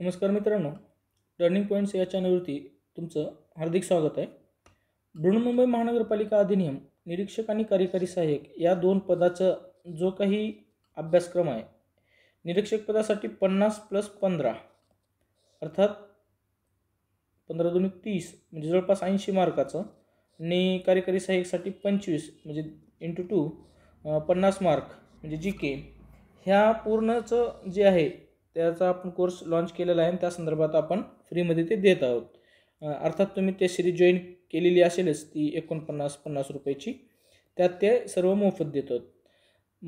नमस्कार मित्रांनो turning points या चॅनलवरती तुमचं हार्दिक स्वागत आहे बृहन्मुंबई महानगरपालिका अधिनियम निरीक्षक आणि कार्यकारी सहाय्यक या दोन पदाचा जो काही अभ्यासक्रम आहे निरीक्षक पदासाठी पन्नास प्लस पंधरा अर्थात पंधरा दोन तीस म्हणजे जवळपास ऐंशी मार्काचं आणि कार्यकारी सहाय्यकसाठी पंचवीस म्हणजे इंटू टू पन्नास मार्क म्हणजे जी के ह्या पूर्णचं जे आहे त्याचा आपण कोर्स लॉन्च केलेला आहे त्या संदर्भात आपण फ्रीमध्ये ते देत आहोत अर्थात तुम्ही ते सिरीज जॉईन केलेली असेलच ती एकोणपन्नास पन्नास रुपयाची त्यात ते सर्व मोफत देत आहोत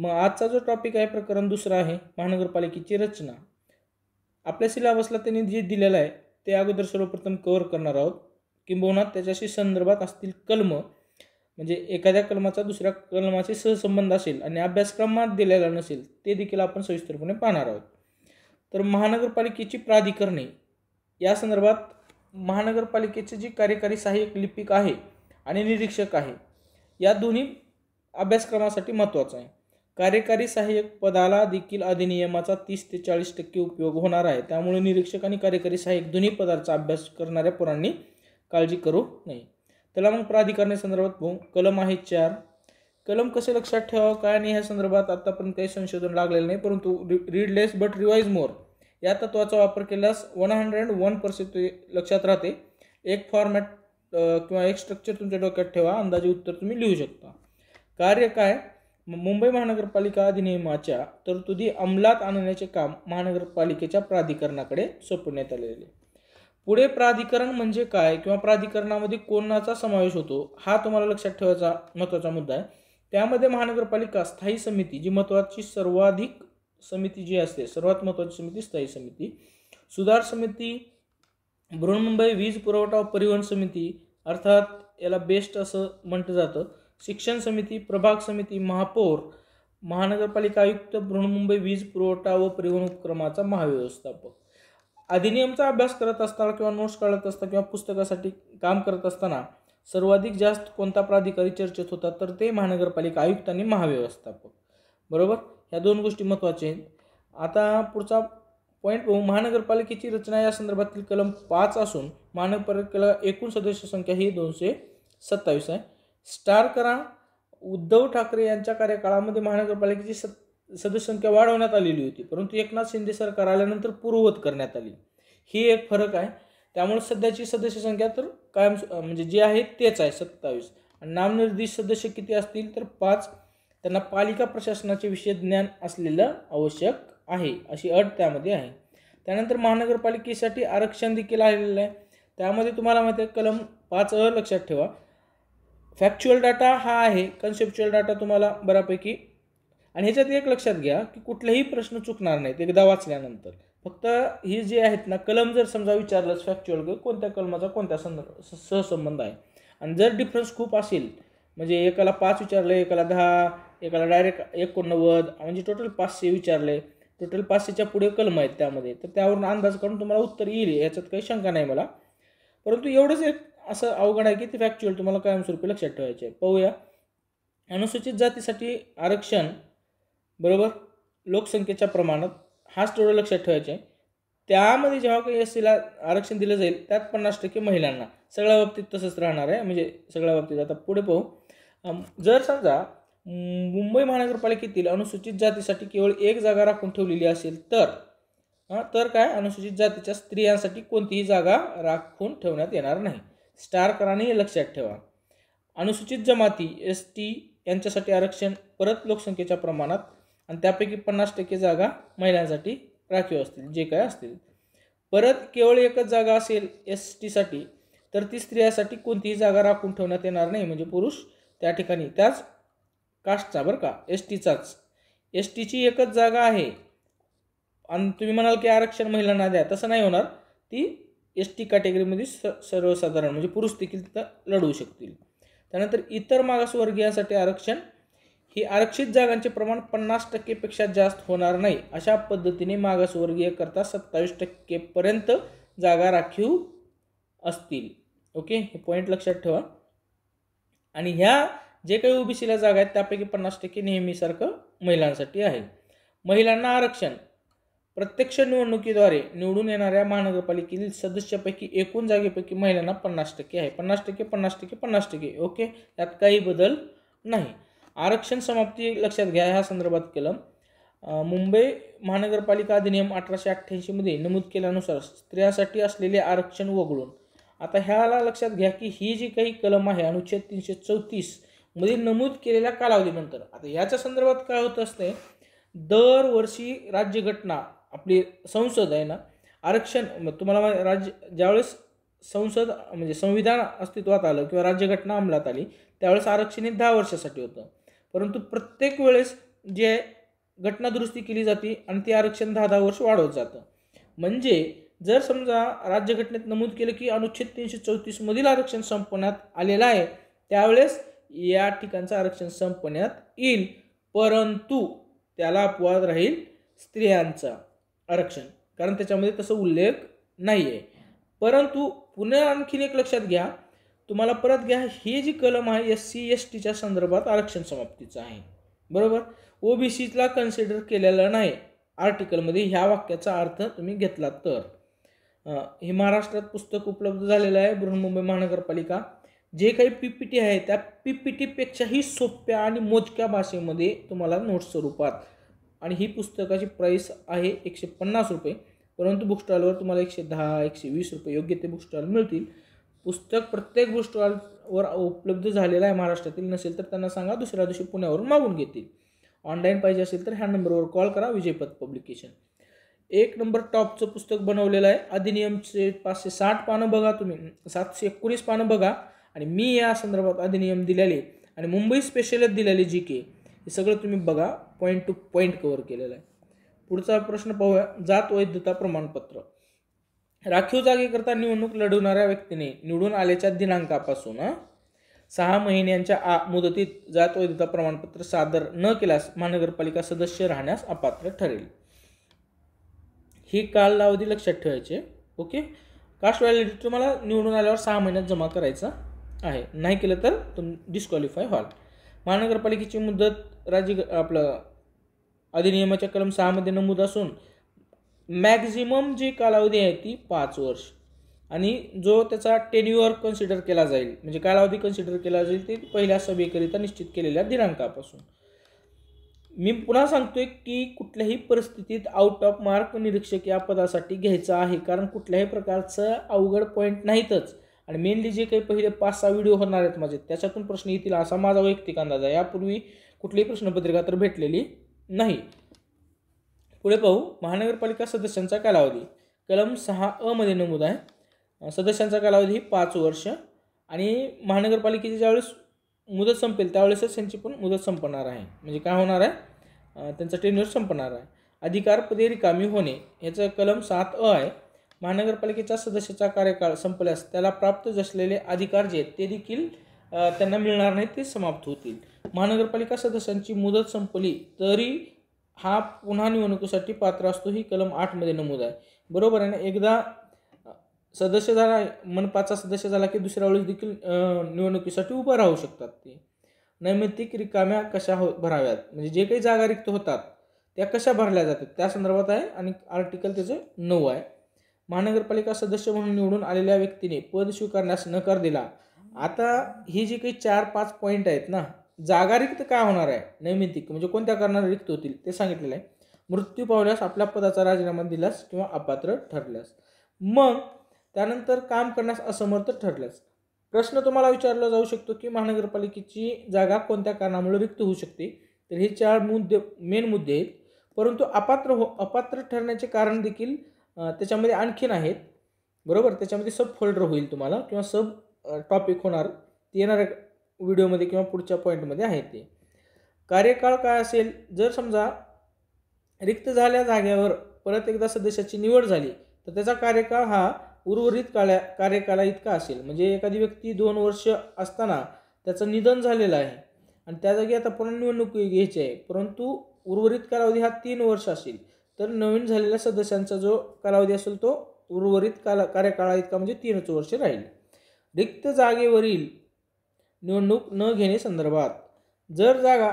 मग आजचा जो टॉपिक आहे प्रकरण दुसरा आहे महानगरपालिकेची रचना आपल्या सिलेबसला त्यांनी जे दिलेलं आहे ते अगोदर सर्वप्रथम कव्हर करणार आहोत किंबहुना त्याच्याशी संदर्भात असतील कलम म्हणजे एखाद्या कलमाचा दुसऱ्या कलमाशी सहसंबंध असेल आणि अभ्यासक्रमात दिलेला नसेल ते देखील आपण सविस्तरपणे पाहणार आहोत तर महानगरपालिकेची प्राधिकरणे या संदर्भात महानगरपालिकेचे जे कार्यकारी सहाय्यक लिपिक आहे आणि निरीक्षक आहे या दोन्ही अभ्यासक्रमासाठी महत्त्वाचं आहे कार्यकारी सहाय्यक पदाला देखील अधिनियमाचा तीस ते चाळीस टक्के उपयोग होणार आहे त्यामुळे निरीक्षक आणि कार्यकारी सहाय्यक दोन्ही पदाचा अभ्यास करणाऱ्या पोरांनी काळजी करू नये त्याला मग प्राधिकरणासंदर्भात कलम आहे चार कलम कसे लक्षात ठेवावं काय नाही ह्या संदर्भात आतापर्यंत काही संशोधन लागलेलं नाही परंतु read less but revise more या तत्वाचा वापर केल्यास one hundred and one percent लक्षात राहते एक फॉर्मॅट किंवा एक स्ट्रक्चर तुमच्या डोक्यात ठेवा अंदाजे उत्तर तुम्ही लिहू शकता कार्य काय मुंबई महानगरपालिका अधिनियमाच्या तरतुदी अंमलात आणण्याचे काम महानगरपालिकेच्या प्राधिकरणाकडे सोपवण्यात आलेले पुढे प्राधिकरण म्हणजे काय किंवा प्राधिकरणामध्ये कोणाचा समावेश होतो हा तुम्हाला लक्षात ठेवायचा महत्त्वाचा मुद्दा आहे त्यामध्ये महानगरपालिका स्थायी समिती जी महत्त्वाची सर्वाधिक समिती जी असते सर्वात महत्त्वाची समिती स्थायी समिती सुधार समिती बृहन्मुंबई वीज पुरवठा व परिवहन समिती अर्थात याला बेस्ट असं म्हटलं जातं शिक्षण समिती प्रभाग समिती महापौर महानगरपालिका आयुक्त बृहन्मुंबई वीज पुरवठा व परिवहन उपक्रमाचा महाव्यवस्थापक अधिनियमचा अभ्यास करत असताना किंवा नोट्स काढत असताना किंवा पुस्तकासाठी काम करत असताना सर्वाधिक जास्त कोणता प्राधिकारी चर्चेत होता तर ते महानगरपालिका आयुक्त आणि महाव्यवस्थापक बरोबर ह्या दोन गोष्टी महत्त्वाच्या आहेत आता पुढचा पॉईंट पाहू महानगरपालिकेची रचना या संदर्भातील कलम पाच असून महानगरपालिकेला एकूण सदस्य संख्या ही दोनशे सत्तावीस आहे स्टार करा उद्धव ठाकरे यांच्या कार्यकाळामध्ये महानगरपालिकेची सदस्य संख्या वाढवण्यात आलेली होती परंतु एकनाथ शिंदे सरकार आल्यानंतर पूर्ववत करण्यात आली ही एक फरक आहे त्यामुळे सध्याची सदस्य संख्या तर कायम म्हणजे जे आहे तेच आहे सत्तावीस आणि नामनिर्देश सदस्य किती असतील तर पाच त्यांना पालिका प्रशासनाचे विषय ज्ञान असलेलं आवश्यक आहे अशी अट त्यामध्ये आहे त्यानंतर महानगरपालिकेसाठी आरक्षण देखील आलेलं आहे त्यामध्ये तुम्हाला माहिती आहे कलम पाच अ लक्षात ठेवा फॅक्च्युअल डाटा हा आहे कन्सेप्च्युअल डाटा तुम्हाला बऱ्यापैकी आणि ह्याच्यात एक लक्षात घ्या की कुठलाही प्रश्न चुकणार नाहीत एकदा वाचल्यानंतर फक्त ही जी आहेत ना कलम जर समजा विचारलंच फॅक्च्युअल की कोणत्या कलमाचा कोणत्या संदर्भ सहसंबंध आहे आणि जर डिफरन्स खूप असेल म्हणजे एकाला पाच विचारले एकाला दहा एकाला डायरेक्ट एकोणनव्वद म्हणजे टोटल पाचशे विचारले टोटल पाचशेच्या पुढे कलम आहेत त्यामध्ये तर त्यावरून अंदाज करून तुम्हाला उत्तर येईल याच्यात काही शंका नाही मला परंतु एवढंच एक असं अवघड आहे की ते फॅक्च्युअल तुम्हाला कायमस्वरूपी लक्षात ठेवायचे आहे पाहूया अनुसूचित जातीसाठी आरक्षण बरोबर लोकसंख्येच्या प्रमाणात हाच टोळं लक्षात ठेवायचे त्यामध्ये जेव्हा काही एस सीला आरक्षण दिलं जाईल त्यात पन्नास टक्के महिलांना सगळ्या बाबतीत तसंच राहणार आहे म्हणजे सगळ्या बाबतीत आता पुढे पाहू जर समजा मुंबई महानगरपालिकेतील अनुसूचित जातीसाठी केवळ एक जागा राखून ठेवलेली असेल तर तर काय अनुसूचित जातीच्या स्त्रियांसाठी कोणतीही जागा राखून ठेवण्यात येणार नाही स्टार कराने हे लक्षात ठेवा अनुसूचित जमाती एस टी यांच्यासाठी आरक्षण परत लोकसंख्येच्या प्रमाणात आणि त्यापैकी पन्नास टक्के जागा महिलांसाठी राखीव असतील जे काय असतील परत केवळ एकच जागा असेल एस टीसाठी तर ती स्त्रियासाठी कोणतीही जागा राखून ठेवण्यात येणार नाही म्हणजे पुरुष त्या ठिकाणी त्याच कास्टचा बरं का एस टीचाच एस टीची एकच जागा आहे आणि तुम्ही म्हणाल की आरक्षण महिलांना द्या तसं नाही होणार ती एस टी कॅटेगरीमध्ये स सर्वसाधारण म्हणजे पुरुष देखील तिथं लढवू शकतील त्यानंतर इतर मागासवर्गीयांसाठी आरक्षण ही आरक्षित जागांचे प्रमाण पन्नास टक्केपेक्षा जास्त होणार नाही अशा पद्धतीने मागासवर्गीय करता सत्तावीस टक्केपर्यंत जागा राखीव असतील ओके हे पॉईंट लक्षात ठेवा आणि ह्या जे काही ओबीसीला जागा आहेत त्यापैकी पन्नास टक्के नेहमीसारखं महिलांसाठी आहे महिलांना आरक्षण प्रत्यक्ष निवडणुकीद्वारे निवडून येणाऱ्या महानगरपालिकेतील सदस्यापैकी एकूण जागेपैकी महिलांना पन्नास टक्के आहे पन्नास टक्के पन्नास टक्के पन्नास टक्के ओके यात काही बदल नाही आरक्षण समाप्ती लक्षात घ्या ह्या संदर्भात केलं मुंबई महानगरपालिका अधिनियम अठराशे अठ्ठ्याऐंशीमध्ये नमूद केल्यानुसार स्त्रियासाठी असलेले आरक्षण वगळून आता ह्याला लक्षात घ्या की ही जी काही कलम आहे अनुच्छेद तीनशे चौतीसमध्ये नमूद केलेल्या कालावधीनंतर आता याच्या संदर्भात काय होत असते दरवर्षी राज्यघटना आपली संसद आहे ना आरक्षण तुम्हाला राज्य ज्यावेळेस संसद म्हणजे संविधान अस्तित्वात आलं किंवा राज्यघटना अंमलात आली त्यावेळेस आरक्षण हे दहा वर्षासाठी होतं परंतु प्रत्येक वेळेस जे घटनादुरुस्ती केली जाते आणि ते आरक्षण दहा दहा वर्ष वाढवत जातं म्हणजे जर समजा राज्यघटनेत नमूद केलं की अनुच्छेद तीनशे चौतीसमधील आरक्षण संपवण्यात आलेलं आहे त्यावेळेस या ठिकाणचं आरक्षण संपवण्यात येईल परंतु त्याला अपवाद राहील स्त्रियांचा आरक्षण कारण त्याच्यामध्ये तसं उल्लेख नाही आहे परंतु पुन्हा आणखीन एक लक्षात घ्या तुम्हाला परत घ्या हे जी कलम आहे एस सी एस टीच्या संदर्भात आरक्षण समाप्तीचं आहे बरोबर ओबीसीला कन्सिडर केलेलं नाही आर्टिकलमध्ये ह्या वाक्याचा अर्थ तुम्ही घेतला तर हे महाराष्ट्रात पुस्तक उपलब्ध झालेलं आहे बृहन्मुंबई महानगरपालिका जे काही पी पी टी आहे त्या पी पी टीपेक्षाही सोप्या आणि मोजक्या भाषेमध्ये तुम्हाला नोट्स स्वरूपात आणि ही पुस्तकाची प्राईस आहे एकशे पन्नास रुपये परंतु बुकस्टॉलवर तुम्हाला एकशे दहा एकशे वीस रुपये योग्य ते बुकस्टॉल मिळतील पुस्तक प्रत्येक वर उपलब्ध झालेलं आहे महाराष्ट्रातील नसेल तर त्यांना सांगा दुसऱ्या दिवशी पुण्यावरून मागून घेतील ऑनलाईन पाहिजे असेल तर ह्या नंबरवर कॉल करा विजयपथ पब्लिकेशन एक नंबर टॉपचं पुस्तक बनवलेलं आहे अधिनियमचे पाचशे साठ पानं बघा तुम्ही सातशे एकोणीस पानं बघा आणि मी या संदर्भात अधिनियम दिलेले आणि मुंबई स्पेशलच दिलेले जी के हे सगळं तुम्ही बघा पॉईंट टू पॉईंट कवर केलेलं आहे पुढचा प्रश्न पाहूया जात वैधता प्रमाणपत्र राखीव जागेकरता निवडणूक लढवणाऱ्या व्यक्तीने निवडून आल्याच्या दिनांकापासून सहा महिन्यांच्या आ मुदतीत जात वैधता प्रमाणपत्र सादर न केल्यास महानगरपालिका सदस्य राहण्यास अपात्र ठरेल ही कालावधी लक्षात ठेवायचे ओके कास्ट व्हॅलिडिटी तुम्हाला निवडून आल्यावर सहा महिन्यात जमा करायचा आहे नाही केलं तर तुम डिस्क्वालिफाय व्हाल महानगरपालिकेची मुदत राज्य आपलं अधिनियमाच्या कलम सहामध्ये नमूद असून मॅक्झिमम जी कालावधी आहे ती पाच वर्ष आणि जो त्याचा टेन्युअर कन्सिडर केला जाईल म्हणजे कालावधी कन्सिडर केला जाईल ते पहिल्या सभेकरिता निश्चित केलेल्या दिनांकापासून मी पुन्हा सांगतोय की कुठल्याही परिस्थितीत आउट ऑफ मार्क निरीक्षक या पदासाठी घ्यायचा आहे कारण कुठल्याही प्रकारचं अवघड पॉईंट नाहीतच आणि मेनली जे काही पहिले पाच सहा व्हिडिओ होणार आहेत माझे त्याच्यातून प्रश्न येतील असा माझा वैयक्तिक अंदाज आहे यापूर्वी कुठलीही प्रश्नपत्रिका तर भेटलेली नाही पुढे पाहू महानगरपालिका सदस्यांचा कालावधी कलम सहा अ मध्ये नमूद आहे सदस्यांचा कालावधी पाच वर्ष आणि महानगरपालिकेची ज्यावेळेस मुदत संपेल त्यावेळेसच त्यांची पण मुदत संपणार आहे म्हणजे काय होणार आहे त्यांचा टेन्युअर संपणार आहे अधिकार पदे रिकामी होणे याचं कलम सात अ आहे महानगरपालिकेच्या सदस्याचा कार्यकाळ संपल्यास त्याला प्राप्त जसलेले अधिकार जे आहेत ते देखील त्यांना मिळणार नाहीत ते समाप्त होतील महानगरपालिका सदस्यांची मुदत संपली तरी हा पुन्हा निवडणुकीसाठी पात्र असतो ही कलम आठमध्ये नमूद आहे बरोबर आहे ना एकदा सदस्य झाला मनपाचा सदस्य झाला की दुसऱ्या वेळेस देखील निवडणुकीसाठी उभं राहू शकतात ते नैमित्तिक रिकाम्या कशा हो भराव्यात म्हणजे जे काही जागा रिक्त होतात त्या कशा भरल्या जातात त्या संदर्भात आहे आणि आर्टिकल त्याचं नऊ आहे महानगरपालिका सदस्य म्हणून निवडून आलेल्या व्यक्तीने पद स्वीकारण्यास नकार दिला आता ही जी काही चार पाच पॉईंट आहेत ना जागा रिक्त का होणार आहे नैमित्तिक म्हणजे कोणत्या कारणाने रिक्त होतील ते सांगितलेलं आहे मृत्यू पावल्यास आपल्या पदाचा राजीनामा दिल्यास किंवा अपात्र ठरल्यास मग त्यानंतर काम करण्यास असमर्थ ठरल्यास प्रश्न तुम्हाला विचारला जाऊ शकतो की महानगरपालिकेची जागा कोणत्या कारणामुळे रिक्त होऊ शकते तर हे चार मुद्दे मेन मुद्दे आहेत परंतु अपात्र हो अपात्र ठरण्याचे कारण देखील त्याच्यामध्ये आणखीन आहेत बरोबर त्याच्यामध्ये सब फोल्डर होईल तुम्हाला किंवा सब टॉपिक होणार ते येणाऱ्या व्हिडिओमध्ये किंवा पुढच्या पॉईंटमध्ये आहे ते कार्यकाळ काय असेल जर समजा रिक्त झाल्या जाग्यावर परत एकदा सदस्याची निवड झाली तर त्याचा कार्यकाळ हा उर्वरित काळ्या कार्यकाला इतका असेल म्हणजे एखादी व्यक्ती दोन वर्ष असताना त्याचं निधन झालेलं आहे आणि त्या जागी आता पुन्हा निवडणूक घ्यायची आहे परंतु उर्वरित कालावधी हा तीन वर्ष असेल तर नवीन झालेल्या सदस्यांचा जो कालावधी असेल तो उर्वरित काला कार्यकाळा इतका म्हणजे तीनच वर्ष राहील रिक्त जागेवरील निवडणूक न घेणे संदर्भात जर जागा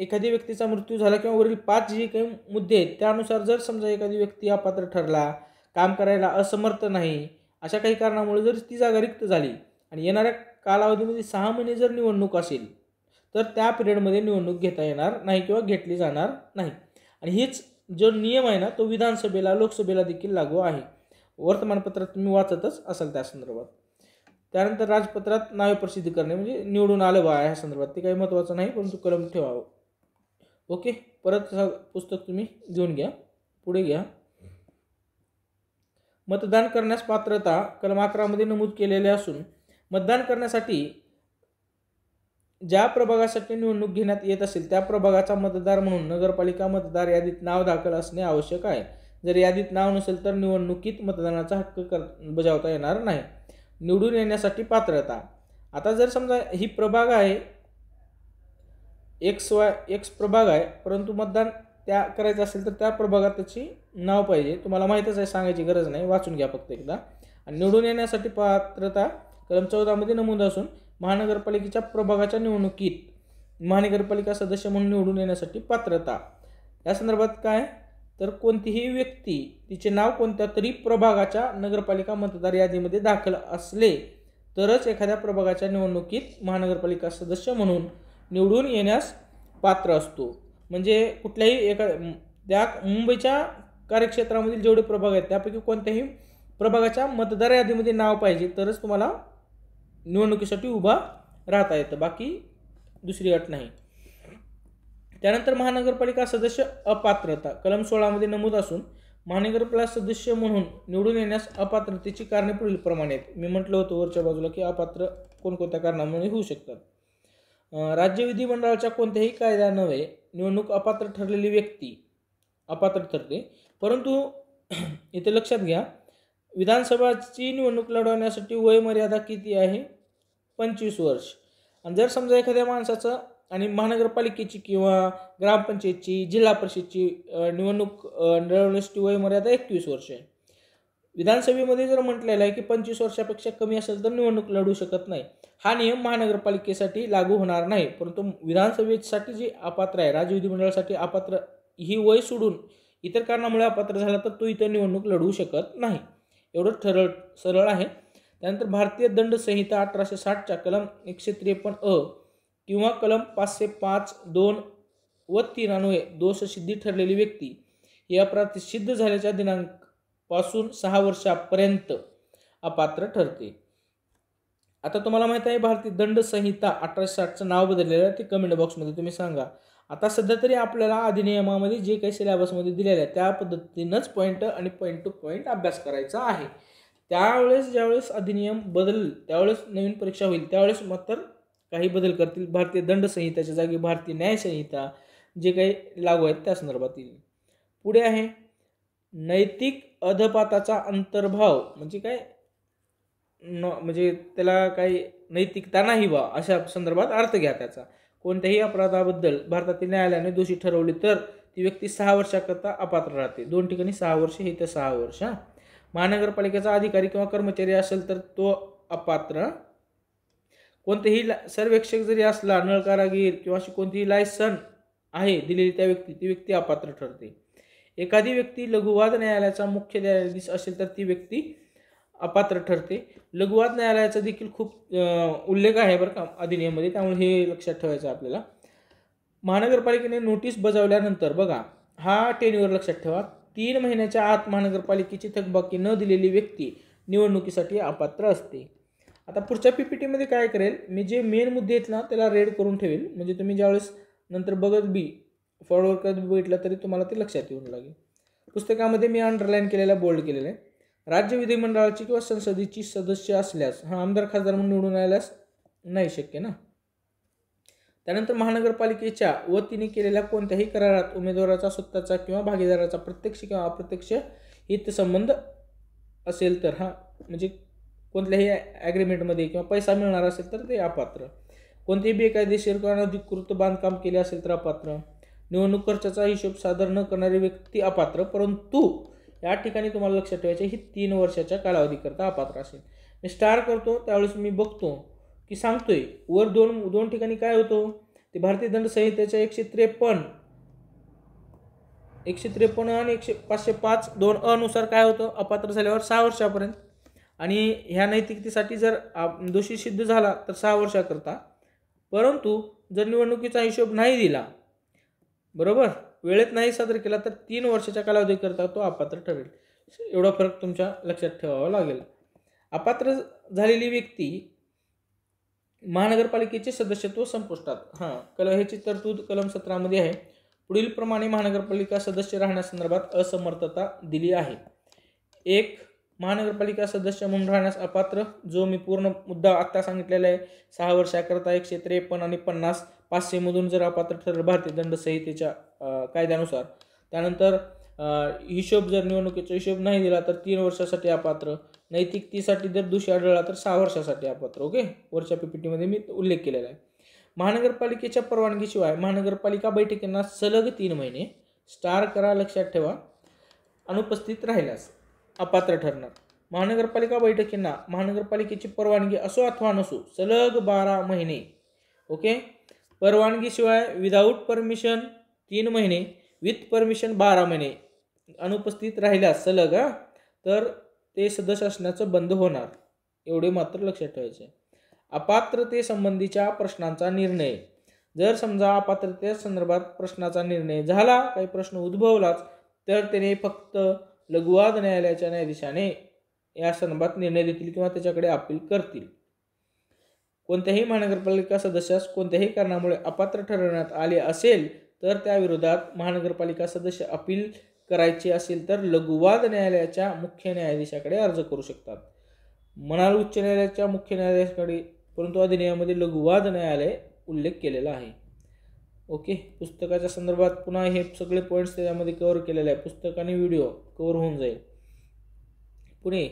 एखादी व्यक्तीचा मृत्यू झाला किंवा वरील पाच जे काही मुद्दे आहेत त्यानुसार जर समजा एखादी व्यक्ती अपात्र ठरला काम करायला असमर्थ नाही अशा काही कारणामुळे जर ती जागा रिक्त झाली आणि येणाऱ्या कालावधीमध्ये सहा महिने जर निवडणूक असेल तर त्या पिरियडमध्ये निवडणूक घेता येणार नाही किंवा घेतली जाणार नाही आणि हीच जो नियम आहे ना तो विधानसभेला लोकसभेला देखील लागू आहे वर्तमानपत्रात तुम्ही वाचतच असाल त्या संदर्भात त्यानंतर राजपत्रात नावे प्रसिद्ध करणे म्हणजे निवडून आलं बा ह्या संदर्भात ते काही महत्त्वाचं नाही परंतु कलम ठेवावं ओके परत पुस्तक तुम्ही घेऊन घ्या पुढे घ्या मतदान करण्यास पात्रता कलम अकरामध्ये नमूद केलेले असून मतदान करण्यासाठी ज्या प्रभागासाठी निवडणूक घेण्यात येत असेल त्या प्रभागाचा मतदार म्हणून नगरपालिका मतदार यादीत नाव दाखल असणे आवश्यक आहे जर यादीत नाव नसेल तर निवडणुकीत मतदानाचा हक्क कर बजावता येणार नाही निवडून येण्यासाठी पात्रता आता जर समजा ही प्रभाग आहे एक्स वाय एक्स प्रभाग आहे परंतु मतदान त्या करायचं असेल तर त्या प्रभागात त्याची नाव पाहिजे तुम्हाला माहीतच आहे सांगायची गरज नाही वाचून घ्या फक्त एकदा आणि निवडून येण्यासाठी पात्रता कलम चौदामध्ये नमूद असून महानगरपालिकेच्या प्रभागाच्या निवडणुकीत महानगरपालिका सदस्य म्हणून निवडून येण्यासाठी पात्रता या संदर्भात काय तर कोणतीही व्यक्ती तिचे नाव कोणत्या तरी प्रभागाच्या नगरपालिका मतदार यादीमध्ये दाखल असले तरच एखाद्या प्रभागाच्या निवडणुकीत महानगरपालिका सदस्य म्हणून निवडून येण्यास पात्र असतो म्हणजे कुठल्याही एका त्या मुंबईच्या कार्यक्षेत्रामधील जेवढे प्रभाग आहेत त्यापैकी कोणत्याही प्रभागाच्या मतदार यादीमध्ये नाव पाहिजे तरच तुम्हाला निवडणुकीसाठी उभा राहता येतं बाकी दुसरी अट नाही त्यानंतर महानगरपालिका सदस्य अपात्रता कलम सोळामध्ये नमूद असून महानगरपालिका सदस्य म्हणून निवडून येण्यास अपात्रतेची कारणे पुढील प्रमाणे आहेत मी म्हटलं होतं वरच्या बाजूला की अपात्र कोणकोणत्या कारणामुळे होऊ शकतात राज्य विधिमंडळाच्या कोणत्याही कायदा नव्हे निवडणूक अपात्र ठरलेली व्यक्ती अपात्र ठरते परंतु इथे लक्षात घ्या विधानसभाची निवडणूक लढवण्यासाठी वयमर्यादा किती आहे पंचवीस वर्ष आणि जर समजा एखाद्या माणसाचं आणि महानगरपालिकेची किंवा ग्रामपंचायतची जिल्हा परिषदची निवडणूक वय वयमर्यादा एकवीस वर्ष आहे विधानसभेमध्ये जर म्हटलेलं आहे की पंचवीस वर्षापेक्षा कमी असेल तर निवडणूक लढू शकत नाही हा नियम महानगरपालिकेसाठी लागू होणार नाही परंतु विधानसभेसाठी जी अपात्र आहे राज्य विधिमंडळासाठी अपात्र ही वय सोडून इतर कारणामुळे अपात्र झाला तर तो इतर निवडणूक लढवू शकत नाही एवढं ठरळ सरळ आहे त्यानंतर भारतीय दंड संहिता अठराशे साठच्या कलम एकशे त्रेपन्न अ किंवा कलम पाचशे पाच दोन व तीन दोष दोषसिद्धी ठरलेली व्यक्ती या अपराध सिद्ध झाल्याच्या दिनांकपासून सहा वर्षापर्यंत अपात्र ठरते आता तुम्हाला माहीत आहे भारतीय दंड संहिता अठराशे साठचं नाव बदललेलं आहे ते कमेंट बॉक्समध्ये तुम्ही सांगा आता सध्या तरी आपल्याला अधिनियमामध्ये जे काही सिलेबसमध्ये दिलेलं आहे त्या पद्धतीनंच पॉईंट आणि पॉईंट टू पॉईंट अभ्यास करायचा आहे त्यावेळेस ज्यावेळेस अधिनियम बदल त्यावेळेस नवीन परीक्षा होईल त्यावेळेस मात्र काही बदल करतील भारतीय दंडसंहिताच्या जागी भारतीय न्यायसंहिता जे काही लागू आहेत त्या संदर्भात येईल पुढे आहे नैतिक अधपाताचा अंतर्भाव म्हणजे काय न म्हणजे त्याला काही नैतिकता नाही वा अशा संदर्भात अर्थ घ्या त्याचा कोणत्याही अपराधाबद्दल भारतातील न्यायालयाने दोषी ठरवली तर ती व्यक्ती सहा वर्षाकरता अपात्र राहते दोन ठिकाणी सहा वर्ष हे तर सहा वर्ष महानगरपालिकेचा अधिकारी किंवा कर्मचारी असेल तर तो अपात्र कोणतेही सर्वेक्षक जरी असला नळ कारागीर किंवा अशी कोणतीही लायसन आहे दिलेली त्या व्यक्ती ती व्यक्ती अपात्र ठरते एखादी व्यक्ती लघुवाद न्यायालयाचा मुख्य न्यायाधीश असेल तर ती व्यक्ती अपात्र ठरते लघुवाद न्यायालयाचा देखील खूप उल्लेख आहे बरं का अधिनियममध्ये त्यामुळे हे लक्षात ठेवायचं आपल्याला महानगरपालिकेने नोटीस बजावल्यानंतर बघा हा टेनिवर लक्षात ठेवा तीन महिन्याच्या आत महानगरपालिकेची थकबाकी न दिलेली व्यक्ती निवडणुकीसाठी अपात्र असते आता पुढच्या पी पी टीमध्ये काय करेल मी जे मेन मुद्दे आहेत ना त्याला रेड करून ठेवेल म्हणजे तुम्ही ज्यावेळेस नंतर बघत बी फॉरवर्ड करत बघितलं तरी तुम्हाला ते लक्षात येऊन लागेल पुस्तकामध्ये मी अंडरलाईन केलेला बोल्ड केलेला आहे राज्य विधिमंडळाची किंवा संसदेची सदस्य असल्यास हा आमदार खासदार म्हणून निवडून आल्यास नाही शक्य ना त्यानंतर महानगरपालिकेच्या वतीने केलेल्या कोणत्याही करारात उमेदवाराचा स्वतःचा किंवा भागीदाराचा प्रत्यक्ष किंवा अप्रत्यक्ष हितसंबंध असेल तर हा म्हणजे कोणत्याही ॲग्रीमेंटमध्ये किंवा पैसा मिळणार असेल तर ते अपात्र कोणतेही बेकायदेशीर किंवा अधिकृत बांधकाम केले असेल तर अपात्र निवडणूक खर्चाचा हिशोब सादर न करणारी व्यक्ती अपात्र परंतु या ठिकाणी तुम्हाला लक्षात ठेवायचे ही तीन वर्षाच्या कालावधीकरता अपात्र असेल मी स्टार करतो त्यावेळेस मी बघतो की सांगतोय वर दोन दोन ठिकाणी काय होतो ते भारतीय दंड संहितेच्या एकशे त्रेपन्न एकशे त्रेपन्न आणि एकशे पाचशे पाच दोन अनुसार काय होतं अपात्र झाल्यावर सहा वर्षापर्यंत आणि ह्या नैतिकतेसाठी जर दोषी सिद्ध झाला तर सहा वर्षाकरता परंतु जर निवडणुकीचा हिशोब नाही दिला बरोबर वेळेत नाही सादर केला तर तीन वर्षाच्या कालावधीकरता तो अपात्र ठरेल एवढा फरक तुमच्या लक्षात ठेवावा लागेल अपात्र झालेली व्यक्ती महानगरपालिकेचे सदस्यत्व संपुष्टात हां कल ह्याची तरतूद कलम सतरामध्ये आहे पुढील प्रमाणे महानगरपालिका सदस्य राहण्यासंदर्भात असमर्थता दिली आहे एक महानगरपालिका सदस्य म्हणून राहण्यास अपात्र जो मी पूर्ण मुद्दा आत्ता सांगितलेला आहे सहा वर्षाकरता एकशे त्रेपन्न आणि पन्नास पाचशेमधून जर अपात्र ठरलं भारतीय दंड संहितेच्या कायद्यानुसार त्यानंतर हिशोब जर निवडणुकीचा हिशोब नाही दिला तर तीन वर्षासाठी अपात्र नैतिकतेसाठी जर दोषी आढळला तर सहा वर्षासाठी अपात्र ओके वरच्या पीपीटीमध्ये मी उल्लेख केलेला आहे महानगरपालिकेच्या परवानगीशिवाय महानगरपालिका बैठकींना सलग तीन महिने स्टार करा लक्षात ठेवा अनुपस्थित राहिल्यास अपात्र ठरणार महानगरपालिका बैठकींना महानगरपालिकेची परवानगी असो अथवा नसो सलग बारा महिने ओके परवानगीशिवाय विदाऊट परमिशन तीन महिने विथ परमिशन बारा महिने अनुपस्थित राहिल्यास सलग हा तर ते सदस्य असण्याचं बंद होणार एवढे मात्र लक्षात ठेवायचे अपात्रतेसंबंधीच्या प्रश्नांचा निर्णय जर समजा अपात्रते संदर्भात प्रश्नाचा निर्णय झाला काही प्रश्न उद्भवलाच तर त्याने फक्त लघुवाद न्यायालयाच्या न्यायाधीशाने या संदर्भात निर्णय देतील किंवा त्याच्याकडे अपील करतील कोणत्याही महानगरपालिका सदस्यास कोणत्याही कारणामुळे अपात्र ठरवण्यात आले असेल तर त्याविरोधात महानगरपालिका सदस्य अपील करायचे असेल तर लघुवाद न्यायालयाच्या मुख्य न्यायाधीशाकडे अर्ज करू शकतात म्हणाल उच्च न्यायालयाच्या मुख्य न्यायाधीशाकडे परंतु अधिनियमामध्ये लघुवाद न्यायालय उल्लेख केलेला आहे ओके पुस्तकाच्या संदर्भात पुन्हा हे सगळे पॉईंट्स त्याच्यामध्ये कवर केलेले आहे पुस्तक आणि व्हिडिओ कवर होऊन जाईल पुणे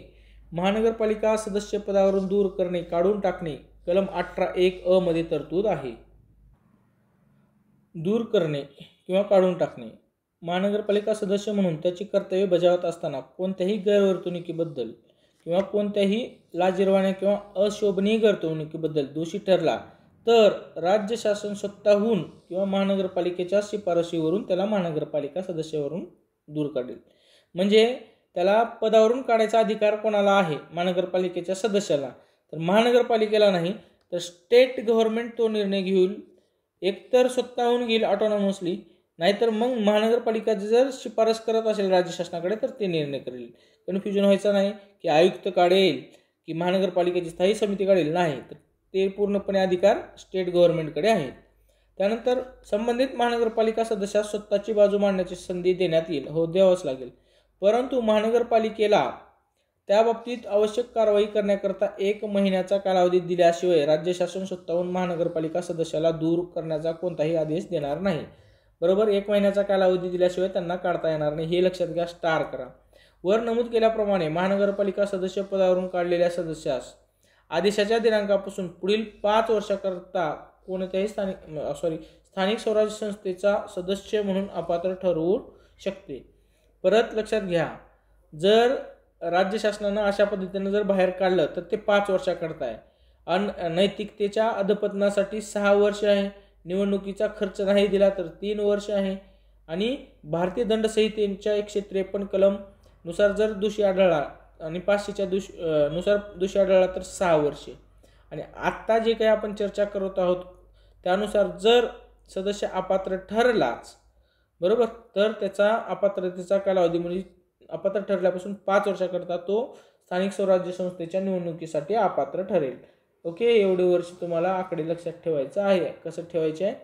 महानगरपालिका सदस्य पदावरून दूर करणे काढून टाकणे कलम अठरा एक अ मध्ये तरतूद आहे दूर करणे किंवा काढून टाकणे महानगरपालिका सदस्य म्हणून त्याची कर्तव्य बजावत असताना कोणत्याही गैरवर्तणुकीबद्दल किंवा कोणत्याही लाजिरवाण्या किंवा अशोभनीय वर्तवणुकीबद्दल दोषी ठरला तर राज्य शासन स्वतःहून किंवा महानगरपालिकेच्या शिफारशीवरून त्याला महानगरपालिका सदस्यावरून दूर काढेल म्हणजे त्याला पदावरून काढायचा अधिकार कोणाला आहे महानगरपालिकेच्या सदस्याला तर महानगरपालिकेला नाही तर स्टेट गव्हर्नमेंट तो निर्णय घेईल एकतर स्वतःहून घेईल ऑटोनॉमसली नाहीतर मग महानगरपालिका जर शिफारस करत असेल राज्य शासनाकडे तर ते निर्णय करेल कन्फ्युजन व्हायचा नाही की आयुक्त काढेल की महानगरपालिकेची स्थायी समिती काढेल नाही तर ते पूर्णपणे अधिकार स्टेट गव्हर्नमेंटकडे आहेत त्यानंतर संबंधित महानगरपालिका सदस्यास स्वतःची बाजू मांडण्याची संधी देण्यात येईल हो द्यावंच लागेल परंतु महानगरपालिकेला त्याबाबतीत आवश्यक कारवाई करण्याकरता एक महिन्याचा कालावधी दिल्याशिवाय राज्य शासन स्वतःहून महानगरपालिका सदस्याला दूर करण्याचा कोणताही आदेश देणार नाही बरोबर एक महिन्याचा कालावधी दिल्याशिवाय त्यांना काढता येणार नाही हे लक्षात घ्या स्टार करा वर नमूद केल्याप्रमाणे महानगरपालिका सदस्य पदावरून काढलेल्या सदस्यास आदेशाच्या दिनांकापासून पुढील पाच वर्षाकरता कोणत्याही स्थानिक सॉरी स्थानिक स्वराज्य संस्थेचा सदस्य म्हणून अपात्र ठरवू शकते परत लक्षात घ्या जर राज्य शासनानं अशा पद्धतीनं जर बाहेर काढलं तर ते पाच वर्षाकरता आहे अन नैतिकतेच्या अधपतनासाठी सहा वर्ष आहे निवडणुकीचा खर्च नाही दिला तर तीन वर्ष आहे आणि भारतीय दंडसंहितेच्या एकशे त्रेपन्न कलमनुसार जर दोषी आढळला आणि पाचशेच्या दुष नुसार आढळला तर सहा वर्षे आणि आत्ता जे काही आपण चर्चा करत आहोत त्यानुसार जर सदस्य अपात्र ठरलाच बरोबर तर त्याचा अपात्रतेचा कालावधी म्हणजे अपात्र ठरल्यापासून पाच वर्षाकरता तो स्थानिक स्वराज्य संस्थेच्या निवडणुकीसाठी अपात्र ठरेल ओके एवढे वर्ष तुम्हाला आकडे लक्षात ठेवायचं आहे कसं ठेवायचं आहे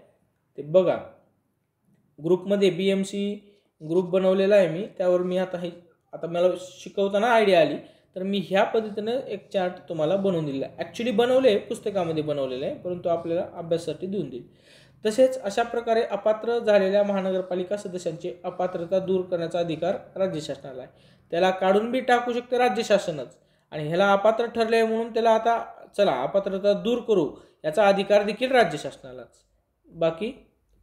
ते बघा ग्रुपमध्ये बी एम सी ग्रुप बनवलेला आहे मी त्यावर मी आता हे आता मला शिकवताना आयडिया आली तर मी ह्या पद्धतीनं एक चार्ट तुम्हाला बनवून दिलेला ऍक्च्युली बनवले पुस्तकामध्ये बनवलेलं आहे परंतु आपल्याला अभ्यासासाठी देऊन देईल तसेच अशा प्रकारे अपात्र झालेल्या महानगरपालिका सदस्यांची अपात्रता दूर करण्याचा अधिकार राज्य शासनाला आहे त्याला काढून बी टाकू शकते राज्य शासनच आणि ह्याला अपात्र ठरले म्हणून त्याला आता चला अपात्रता दूर करू याचा अधिकार देखील राज्य शासनालाच बाकी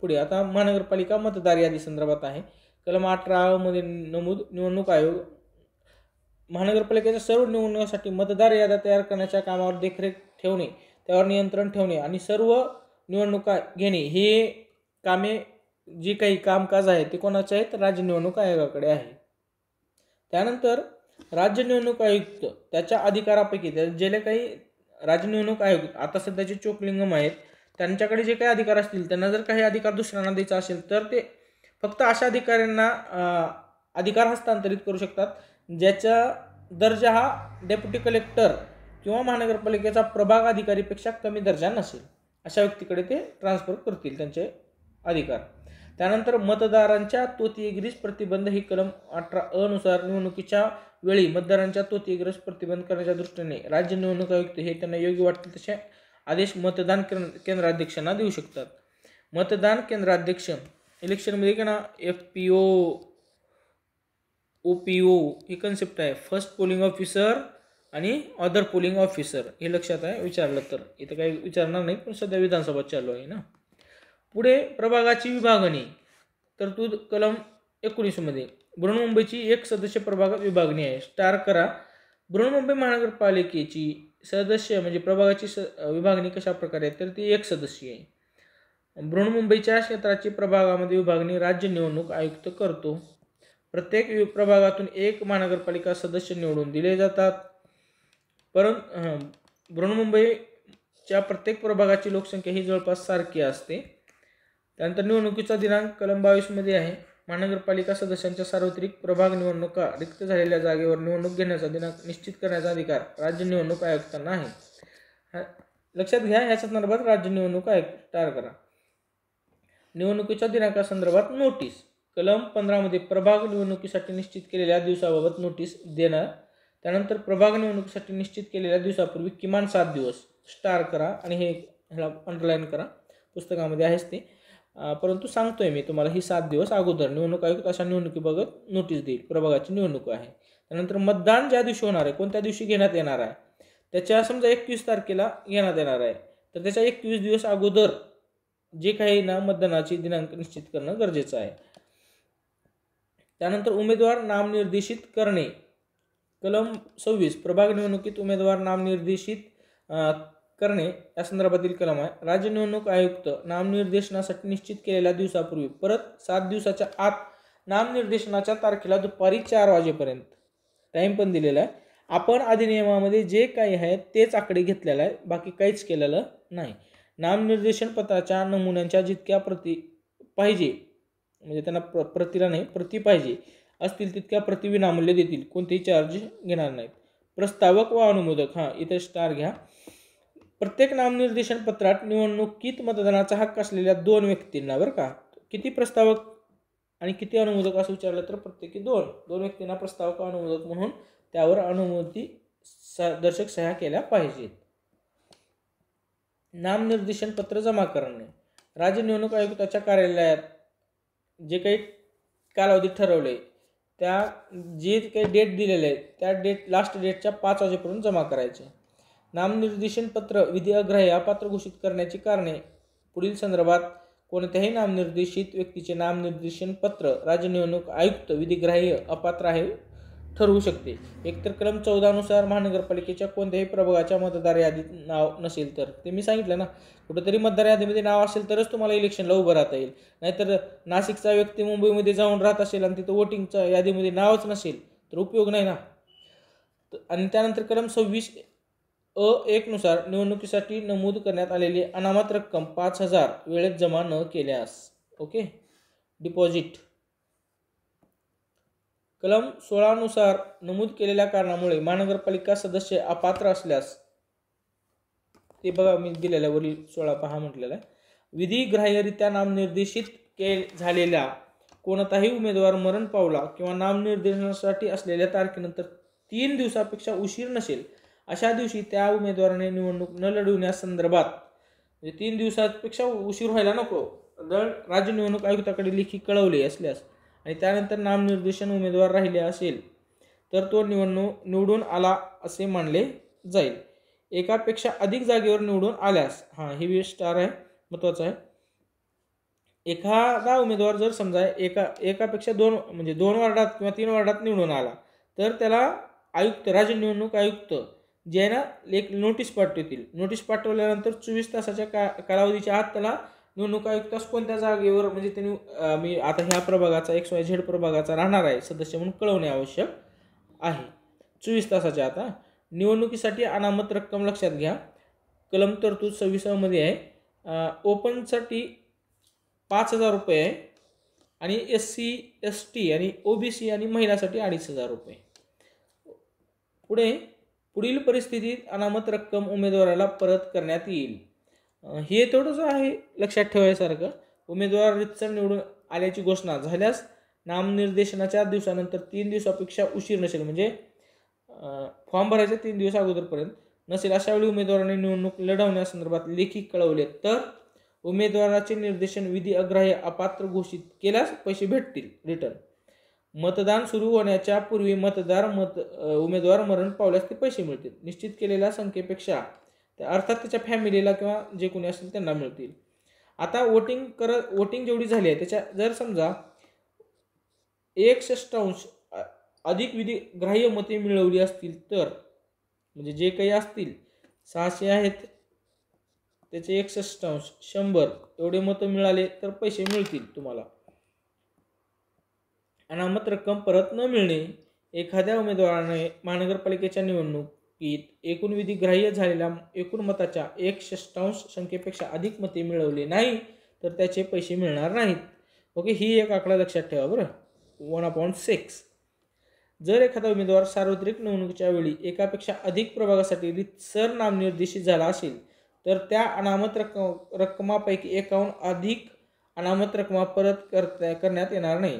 पुढे आता महानगरपालिका मतदार यादी संदर्भात आहे कलम अठरामध्ये नमूद निवडणूक आयोग महानगरपालिकेच्या सर्व निवडणुकीसाठी मतदार याद्या तयार करण्याच्या कामावर देखरेख ठेवणे त्यावर नियंत्रण ठेवणे आणि सर्व निवडणुका घेणे हे कामे जी काही कामकाज आहे ते कोणाचे आहेत राज्य निवडणूक आयोगाकडे आहे त्यानंतर राज्य निवडणूक आयुक्त त्याच्या अधिकारापैकी त्या जे काही राज्य निवडणूक आयोग आता सध्याचे चोकलिंगम आहेत त्यांच्याकडे जे काही अधिकार असतील त्यांना जर काही अधिकार दुसऱ्यांना द्यायचा असेल तर ते फक्त अशा अधिकाऱ्यांना अधिकार हस्तांतरित करू शकतात ज्याचा दर्जा हा डेप्युटी कलेक्टर किंवा महानगरपालिकेचा प्रभाग अधिकारीपेक्षा कमी दर्जा नसेल अशा व्यक्तीकडे ते ट्रान्सफर करतील त्यांचे अधिकार त्यानंतर मतदारांच्या तोतीयग्रीस प्रतिबंध ही कलम अठरा अनुसार निवडणुकीच्या वेळी मतदारांच्या तोतीएगिरीस प्रतिबंध करण्याच्या दृष्टीने राज्य निवडणूक आयुक्त हे त्यांना योग्य वाटतील तसे आदेश मतदान केंद्राध्यक्षांना देऊ शकतात मतदान केंद्राध्यक्ष इलेक्शनमध्ये का ना F P O O P O ही कन्सेप्ट आहे फर्स्ट पोलिंग ऑफिसर आणि अदर पोलिंग ऑफिसर हे लक्षात आहे विचारलं तर इथं काही विचारणार नाही पण सध्या विधानसभा चालू आहे ना पुढे प्रभागाची विभागणी तरतूद कलम एकोणीसमध्ये बृहन्मुंबईची एक सदस्य प्रभागात विभागणी आहे स्टार करा बृहन्मुंबई महानगरपालिकेची सदस्य म्हणजे प्रभागाची स विभागणी कशा प्रकारे आहे तर ती एक सदस्य आहे बृहन्मुंबईच्या क्षेत्राची प्रभागामध्ये विभागणी राज्य निवडणूक आयुक्त करतो प्रत्येक प्रभागातून एक महानगरपालिका सदस्य निवडून दिले जातात परं बृहन्मुंबईच्या प्रत्येक प्रभागाची लोकसंख्या ही जवळपास सारखी असते त्यानंतर निवडणुकीचा दिनांक कलम बावीसमध्ये आहे महानगरपालिका सदस्यांच्या सार्वत्रिक प्रभाग निवडणुका रिक्त झालेल्या जागेवर निवडणूक घेण्याचा दिनांक निश्चित करण्याचा अधिकार राज्य निवडणूक आयुक्तांना आहे लक्षात घ्या या संदर्भात राज्य निवडणूक आयुक्त तयार करा निवडणुकीच्या दिनांकासंदर्भात नोटीस कलम पंधरामध्ये प्रभाग निवडणुकीसाठी निश्चित केलेल्या दिवसाबाबत नोटीस देणार त्यानंतर प्रभाग निवडणुकीसाठी निश्चित केलेल्या दिवसापूर्वी किमान सात दिवस स्टार करा आणि हे ह्याला अंडरलाईन करा पुस्तकामध्ये आहेच ते परंतु सांगतोय मी तुम्हाला ही सात दिवस अगोदर निवडणूक आयुक्त अशा निवडणुकीबाबत नोटीस देईल प्रभागाची निवडणूक आहे त्यानंतर मतदान ज्या दिवशी होणार आहे कोणत्या दिवशी घेण्यात येणार आहे त्याच्या समजा एकवीस तारखेला घेण्यात येणार आहे तर त्याच्या एकवीस दिवस अगोदर जे काही ना दिनांक निश्चित करणं गरजेचं आहे त्यानंतर उमेदवार नामनिर्देशित करणे कलम सव्वीस प्रभाग निवडणुकीत उमेदवार नामनिर्देशित करणे या संदर्भातील कलम आहे राज्य निवडणूक आयुक्त नामनिर्देशनासाठी निश्चित केलेल्या दिवसापूर्वी परत सात दिवसाच्या आत नामनिर्देशनाच्या तारखेला दुपारी चार वाजेपर्यंत टाईम पण दिलेला आहे आपण अधिनियमामध्ये जे काही आहे तेच आकडे घेतलेला आहे बाकी काहीच केलेलं नाही नामनिर्देशन पत्राच्या नमुन्यांच्या जितक्या प्रती पाहिजे म्हणजे त्यांना प्र प्रतीला नाही प्रती पाहिजे असतील तितक्या प्रती विनामूल्य देतील कोणतेही चार्ज घेणार नाहीत प्रस्तावक व अनुमोदक हां इथे स्टार घ्या प्रत्येक नामनिर्देशन पत्रात निवडणुकीत मतदानाचा हक्क असलेल्या दोन व्यक्तींना बरं का किती प्रस्तावक आणि किती अनुमोदक असं विचारलं तर प्रत्येकी दोन दोन व्यक्तींना प्रस्तावक अनुमोदक म्हणून त्यावर अनुमोदी स दर्शक सह्या केल्या पाहिजेत नामनिर्देशन पत्र जमा करणे राज्य निवडणूक आयुक्ताच्या कार्यालयात जे काही कालावधी ठरवले त्या जे काही डेट दिलेले आहेत त्या डेट लास्ट डेटच्या पाच वाजेपर्यंत जमा करायचे नामनिर्देशन पत्र विधी अपात्र घोषित करण्याची कारणे पुढील संदर्भात कोणत्याही नामनिर्देशित व्यक्तीचे नामनिर्देशन पत्र राज्य निवडणूक आयुक्त विधिग्राह्य अपात्र आहे ठरवू शकते एकतर क्रम चौदानुसार महानगरपालिकेच्या कोणत्याही प्रभागाच्या मतदार यादीत नाव नसेल तर ते मी सांगितलं ना कुठंतरी मतदार यादीमध्ये नाव असेल तरच तुम्हाला इलेक्शनला उभं राहता येईल नाहीतर नाशिकचा व्यक्ती मुंबईमध्ये जाऊन राहत असेल आणि तिथं वोटिंगच्या यादीमध्ये नावच नसेल तर उपयोग नाही ना आणि त्यानंतर क्रम सव्वीस अ एकनुसार निवडणुकीसाठी नमूद करण्यात आलेली अनामत रक्कम पाच हजार वेळेत जमा न केल्यास ओके डिपॉझिट कलम सोळानुसार नमूद केलेल्या कारणामुळे महानगरपालिका सदस्य अपात्र असल्यास ते बघा मी दिलेल्या वरील सोळा पहा म्हटलेला आहे विधिग्राह्यरित्या नामनिर्देशित के झालेल्या कोणताही उमेदवार मरण पावला किंवा नामनिर्देशनासाठी असलेल्या तारखेनंतर तीन दिवसापेक्षा उशीर नसेल अशा दिवशी त्या उमेदवाराने निवडणूक न लढविण्यासंदर्भात संदर्भात म्हणजे तीन दिवसापेक्षा उशीर व्हायला नको दळ राज्य निवडणूक आयुक्ताकडे लेखी कळवले असल्यास आणि त्यानंतर नामनिर्देशन उमेदवार राहिले असेल तर तो निवडणूक निवडून आला असे मानले जाईल एकापेक्षा अधिक जागेवर निवडून आल्यास हां हे स्टार आहे महत्वाचं आहे एखादा उमेदवार जर समजा एका एकापेक्षा दोन म्हणजे दोन वार्डात किंवा तीन वार्डात निवडून आला तर त्याला आयुक्त राज्य निवडणूक आयुक्त ना एक नोटीस पाठवतील नोटीस पाठवल्यानंतर चोवीस तासाच्या का कालावधीच्या आत त्याला निवडणूक आयुक्तास कोणत्या जागेवर म्हणजे त्यांनी मी आता ह्या प्रभागाचा एक्स वाय झेड प्रभागाचा राहणार आहे सदस्य म्हणून कळवणे आवश्यक आहे चोवीस तासाच्या आता निवडणुकीसाठी अनामत रक्कम लक्षात घ्या कलम तरतूद सव्वीसामध्ये आहे ओपनसाठी पाच हजार रुपये आहे आणि एस सी एस टी आणि ओ बी सी आणि महिलासाठी अडीच हजार रुपये पुढे पुढील परिस्थितीत अनामत रक्कम उमेदवाराला परत करण्यात येईल हे तेवढंच आहे लक्षात ठेवायसारखं उमेदवार रितसर निवडून आल्याची घोषणा झाल्यास नामनिर्देशनाच्या दिवसानंतर तीन दिवसापेक्षा उशीर नसेल म्हणजे फॉर्म भरायचे तीन दिवस अगोदरपर्यंत नसेल अशा वेळी उमेदवाराने निवडणूक लढवण्यासंदर्भात लेखी कळवले तर उमेदवाराचे निर्देशन विधी अग्राह्य अपात्र घोषित केल्यास पैसे भेटतील रिटर्न मतदान सुरू होण्याच्या पूर्वी मतदार मत उमेदवार मरण पावल्यास ते पैसे मिळतील निश्चित केलेल्या संख्येपेक्षा अर्थात त्याच्या फॅमिलीला किंवा जे कोणी असतील त्यांना मिळतील आता वोटिंग करत वोटिंग जेवढी झाली आहे त्याच्या जर समजा एक षष्टांश अधिक विधी ग्राह्य मते मिळवली असतील तर म्हणजे जे काही असतील सहाशे आहेत त्याचे एकसष्टांश शंभर एवढे मतं मिळाले तर पैसे मिळतील तुम्हाला अनामत रक्कम परत न मिळणे एखाद्या उमेदवाराने महानगरपालिकेच्या निवडणूक की एकूण विधी ग्राह्य झालेल्या एकूण मताच्या एक षष्टांश संख्येपेक्षा अधिक मते मिळवली नाही तर त्याचे पैसे मिळणार नाहीत ओके ही एक आकडा लक्षात ठेवा बरं वन अपॉइंट सिक्स जर एखादा उमेदवार सार्वत्रिक निवडणुकीच्या वेळी एकापेक्षा अधिक प्रभागासाठी रितसर नामनिर्देशित झाला असेल तर त्या अनामत रक्कम रक्कमापैकी एकाहून अधिक अनामत रक्कमा परत करता करण्यात येणार नाही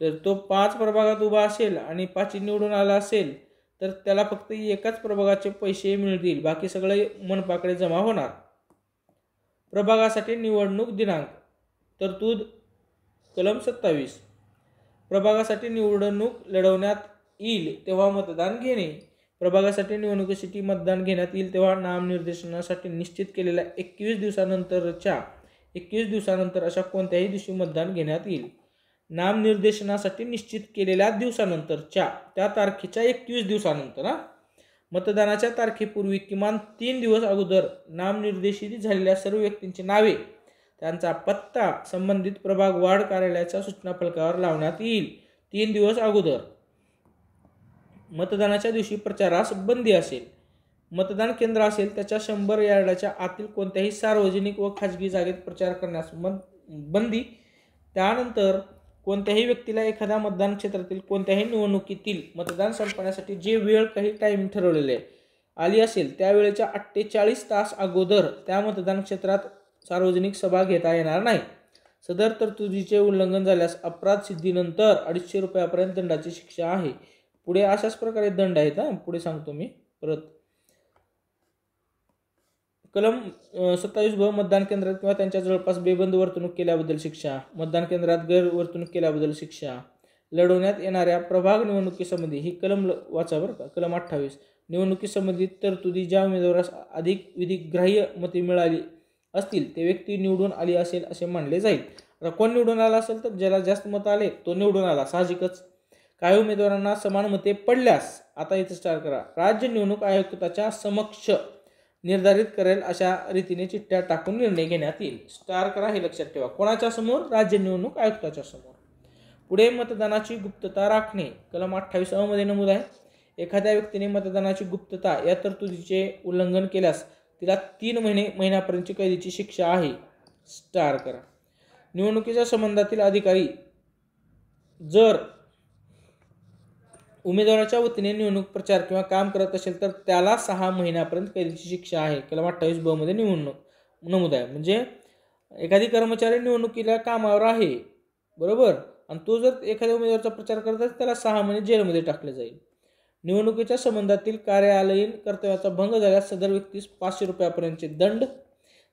तर तो पाच प्रभागात उभा असेल आणि पाचही निवडून आला असेल तर त्याला फक्त एकाच प्रभागाचे पैसे मिळतील बाकी सगळे मनपाकडे जमा होणार प्रभागासाठी निवडणूक दिनांक तरतूद कलम सत्तावीस प्रभागासाठी निवडणूक लढवण्यात येईल तेव्हा मतदान घेणे प्रभागासाठी निवडणुकीसाठी मतदान घेण्यात येईल तेव्हा नामनिर्देशनासाठी निश्चित केलेल्या एकवीस दिवसानंतरच्या एकवीस दिवसानंतर अशा कोणत्याही दिवशी मतदान घेण्यात येईल नामनिर्देशनासाठी निश्चित केलेल्या दिवसानंतरच्या त्या तारखेच्या एकवीस दिवसानंतर हा मतदानाच्या तारखेपूर्वी किमान तीन दिवस अगोदर नामनिर्देशित झालेल्या सर्व व्यक्तींची नावे त्यांचा पत्ता संबंधित प्रभाग वाढ कार्यालयाच्या सूचना फलकावर लावण्यात येईल तीन दिवस अगोदर मतदानाच्या दिवशी प्रचारास बंदी असेल मतदान केंद्र असेल त्याच्या शंभर यार्डाच्या आतील कोणत्याही सार्वजनिक व खाजगी जागेत प्रचार करण्यास बंदी त्यानंतर कोणत्याही व्यक्तीला एखाद्या मतदान क्षेत्रातील कोणत्याही निवडणुकीतील मतदान संपण्यासाठी जे वेळ काही टाईम ठरवलेले आली असेल त्यावेळेच्या अठ्ठेचाळीस तास अगोदर त्या मतदान क्षेत्रात सार्वजनिक सभा घेता येणार नाही सदर तरतुदीचे उल्लंघन झाल्यास अपराध सिद्धीनंतर अडीचशे रुपयापर्यंत दंडाची शिक्षा आहे पुढे अशाच प्रकारे दंड आहेत हां पुढे सांगतो मी परत कलम सत्तावीस ब मतदान केंद्रात किंवा त्यांच्या जवळपास बेबंद वर्तणूक केल्याबद्दल शिक्षा मतदान केंद्रात गैरवर्तणूक केल्याबद्दल शिक्षा लढवण्यात येणाऱ्या प्रभाग निवडणुकीसंबंधी ही कलम वाचा बरं का कलम अठ्ठावीस निवडणुकीसंबंधित तरतुदी ज्या उमेदवारास अधिक ग्राह्य मते मिळाली असतील ते व्यक्ती निवडून आली असेल असे मानले जाईल आता कोण निवडून आला असेल तर ज्याला जास्त मतं आले तो निवडून आला साहजिकच काही उमेदवारांना समान मते पडल्यास आता इथे स्टार करा राज्य निवडणूक आयुक्ताच्या समक्ष निर्धारित करेल अशा रीतीने चिठ्ठ्या टाकून निर्णय घेण्यात येईल स्टार करा हे लक्षात ठेवा कोणाच्या समोर राज्य निवडणूक आयुक्ताच्या समोर पुढे मतदानाची गुप्तता राखणे कलम अठ्ठावीस अमध्ये नमूद आहे एखाद्या व्यक्तीने मतदानाची गुप्तता या तरतुदीचे उल्लंघन केल्यास तिला तीन महिने महिन्यापर्यंतची कैदीची शिक्षा आहे स्टार करा निवडणुकीच्या संबंधातील अधिकारी जर उमेदवाराच्या वतीने निवडणूक प्रचार किंवा काम करत असेल तर त्याला सहा महिन्यापर्यंत कैदीची शिक्षा आहे कलम अठ्ठावीस ब मध्ये निवडणूक नमूद आहे म्हणजे एखादी कर्मचारी निवडणुकीला कामावर आहे बरोबर आणि तो जर एखाद्या उमेदवाराचा प्रचार करत असेल त्याला सहा महिने जेलमध्ये टाकले जाईल निवडणुकीच्या संबंधातील कार्यालयीन कर्तव्याचा भंग झाल्यास सदर व्यक्तीस पाचशे रुपयापर्यंतचे दंड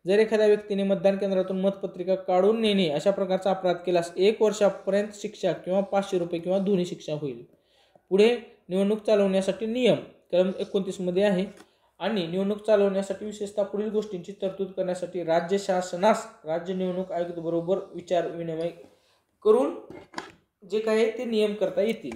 जर एखाद्या व्यक्तीने मतदान केंद्रातून मतपत्रिका काढून नेणे अशा प्रकारचा अपराध केल्यास एक वर्षापर्यंत शिक्षा किंवा पाचशे रुपये किंवा दोन्ही शिक्षा होईल पुढे निवडणूक चालवण्यासाठी नियम कलम एकोणतीसमध्ये आहे आणि निवडणूक चालवण्यासाठी विशेषतः पुढील गोष्टींची तरतूद करण्यासाठी राज्य शासनास राज्य निवडणूक आयोगाबरोबर विचार विनिमय करून जे काय ते नियम करता येतील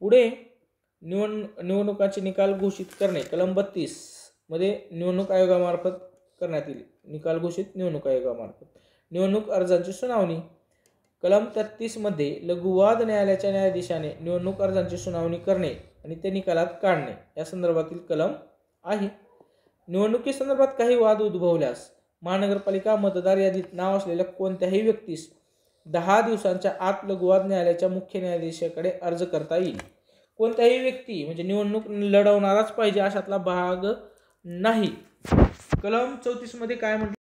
पुढे निवड निवडणुकांचे निकाल घोषित करणे कलम बत्तीसमध्ये निवडणूक आयोगामार्फत करण्यात येईल निकाल घोषित निवडणूक आयोगामार्फत निवडणूक अर्जांची सुनावणी कलम मध्ये लघुवाद न्यायालयाच्या न्यायाधीशाने निवडणूक अर्जांची सुनावणी करणे आणि ते निकालात काढणे या संदर्भातील कलम आहे निवडणुकीसंदर्भात काही वाद उद्भवल्यास महानगरपालिका मतदार यादीत नाव असलेल्या कोणत्याही व्यक्तीस दहा दिवसांच्या आत लघुवाद न्यायालयाच्या मुख्य न्यायाधीशाकडे अर्ज करता येईल कोणत्याही व्यक्ती म्हणजे निवडणूक लढवणाराच पाहिजे अशातला भाग नाही कलम चौतीसमध्ये काय म्हटलं